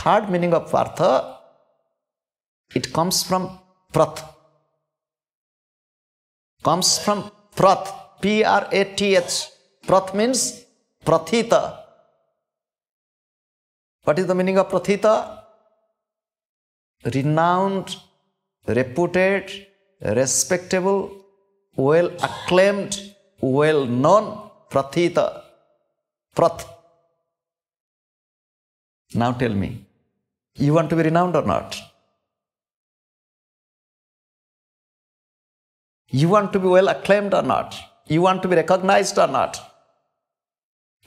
Third meaning of अर्थ it comes from प्रथ comes from प्रथ P R A T H प्रथ means प्रथित what is the meaning of प्रथित renowned reputed respectable well acclaimed well known प्रथित प्रथ Now tell me, you want to be renowned or not? You want to be well acclaimed or not? You want to be recognized or not?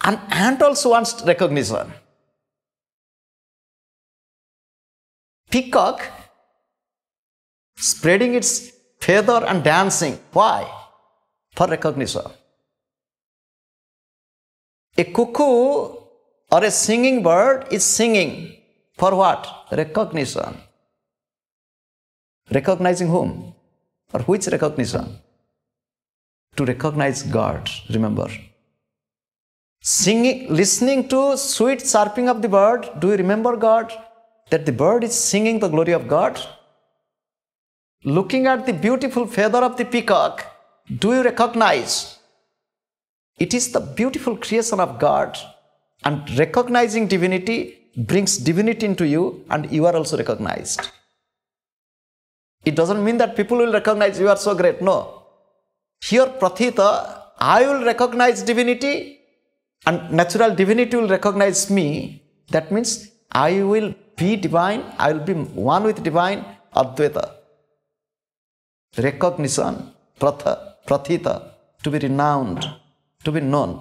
An ant also wants recognition. Peacock spreading its feather and dancing. Why? For recognition. A cuckoo or a singing bird is singing for what? Recognition. Recognizing whom? Or which recognition? To recognize God, remember. Singing, listening to sweet chirping of the bird, do you remember God? That the bird is singing the glory of God? Looking at the beautiful feather of the peacock, do you recognize? It is the beautiful creation of God and recognizing divinity brings divinity into you, and you are also recognized. It doesn't mean that people will recognize you are so great. No. Here, Prathita, I will recognize divinity, and natural divinity will recognize me. That means I will be divine, I will be one with divine, Advaita. Recognition, Pratha, Prathita, to be renowned, to be known.